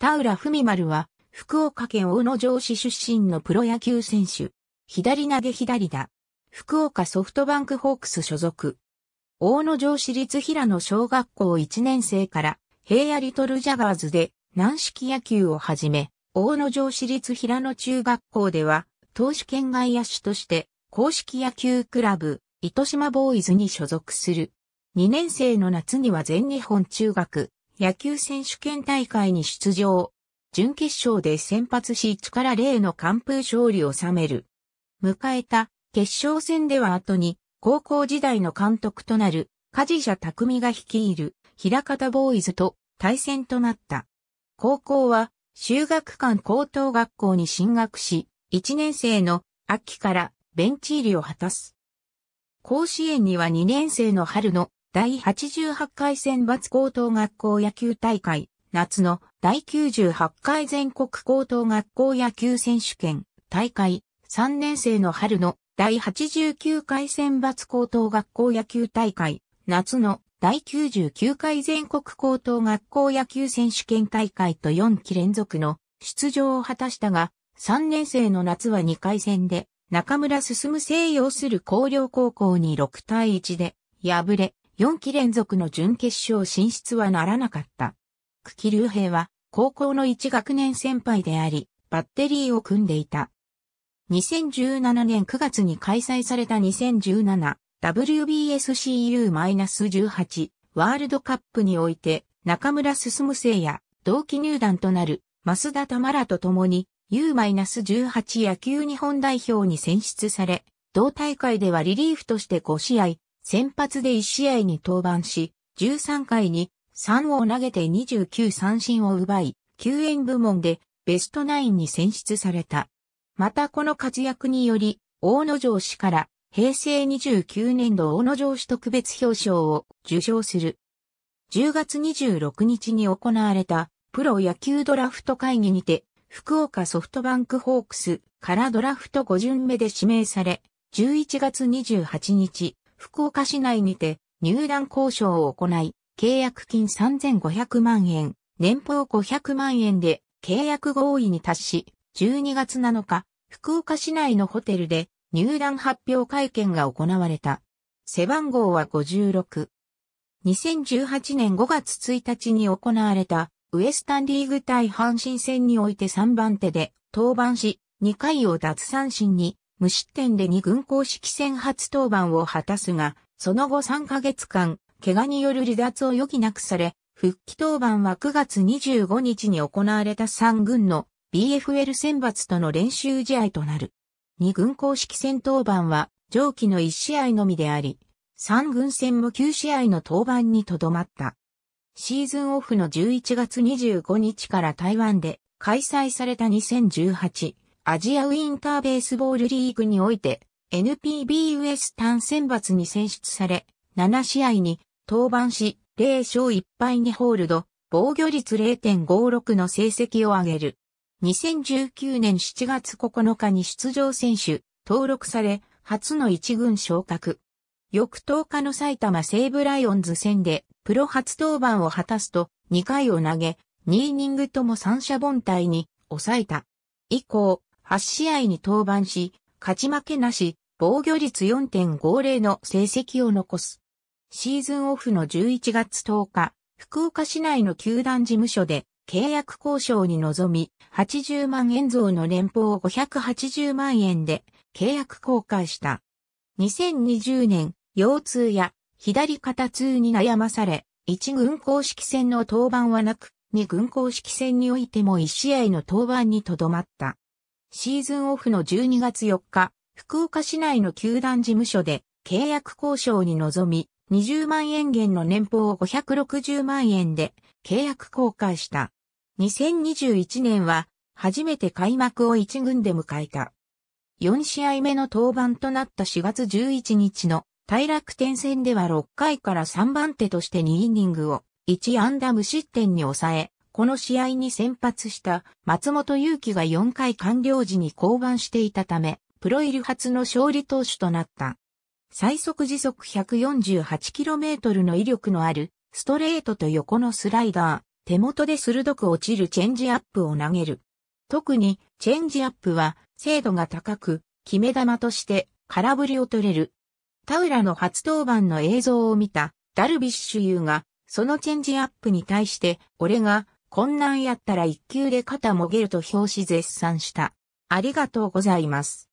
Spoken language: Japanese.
田浦文丸は、福岡県大野城市出身のプロ野球選手。左投げ左打。福岡ソフトバンクホークス所属。大野城市立平野小学校1年生から、平野リトルジャガーズで軟式野球を始め、大野城市立平野中学校では、投手県外野手として、公式野球クラブ、糸島ボーイズに所属する。2年生の夏には全日本中学、野球選手権大会に出場。準決勝で先発し1から0の完封勝利を収める。迎えた決勝戦では後に高校時代の監督となる梶社匠が率いる平方ボーイズと対戦となった。高校は修学館高等学校に進学し、1年生の秋からベンチ入りを果たす。甲子園には2年生の春の第88回選抜高等学校野球大会、夏の第98回全国高等学校野球選手権大会、3年生の春の第89回選抜高等学校野球大会、夏の第99回全国高等学校野球選手権大会と4期連続の出場を果たしたが、3年生の夏は2回戦で中村進西洋する広陵高校に6対1で敗れ、4期連続の準決勝進出はならなかった。久喜隆平は高校の1学年先輩であり、バッテリーを組んでいた。2017年9月に開催された 2017WBSCU-18 ワールドカップにおいて中村進生や同期入団となる増田まらと共に U-18 野球日本代表に選出され、同大会ではリリーフとして5試合、先発で1試合に登板し、13回に3を投げて29三振を奪い、救援部門でベストナインに選出された。またこの活躍により、大野城氏から平成29年度大野城市特別表彰を受賞する。10月26日に行われたプロ野球ドラフト会議にて、福岡ソフトバンクホークスからドラフト5巡目で指名され、11月28日、福岡市内にて入団交渉を行い、契約金3500万円、年俸500万円で契約合意に達し、12月7日、福岡市内のホテルで入団発表会見が行われた。背番号は56。2018年5月1日に行われたウエスタンリーグ対阪神戦において3番手で登板し、2回を脱三振に無失点で2軍公式戦初登板を果たすが、その後3ヶ月間、怪我による離脱を余儀なくされ、復帰登板は9月25日に行われた3軍の BFL 選抜との練習試合となる。2軍公式戦登板は上記の1試合のみであり、3軍戦も9試合の登板にとどまった。シーズンオフの11月25日から台湾で開催された2018アジアウィンターベースボールリーグにおいて NPB u s 単選抜に選出され、7試合に登板し、0勝1敗にホールド、防御率0.56の成績を上げる。2019年7月9日に出場選手、登録され、初の一軍昇格。翌10日の埼玉西武ライオンズ戦で、プロ初登板を果たすと、2回を投げ、2イニングとも三者凡退に抑えた。以降、8試合に登板し、勝ち負けなし、防御率4.50の成績を残す。シーズンオフの11月10日、福岡市内の球団事務所で契約交渉に臨み、80万円増の年俸を580万円で契約公開した。2020年、腰痛や左肩痛に悩まされ、1軍公式戦の登板はなく、2軍公式戦においても1試合の登板にとどまった。シーズンオフの12月4日、福岡市内の球団事務所で契約交渉に臨み、20万円減の年俸を560万円で契約公開した。2021年は初めて開幕を1軍で迎えた。4試合目の登板となった4月11日の大楽天戦では6回から3番手として2イニングを1安打無失点に抑え、この試合に先発した松本祐樹が4回完了時に降板していたため、プロイル初の勝利投手となった。最速時速 148km の威力のあるストレートと横のスライダー、手元で鋭く落ちるチェンジアップを投げる。特にチェンジアップは精度が高く、決め球として空振りを取れる。田浦の初登板の映像を見たダルビッシュ有が、そのチェンジアップに対して、俺がこんなんやったら一級で肩もげると表紙絶賛した。ありがとうございます。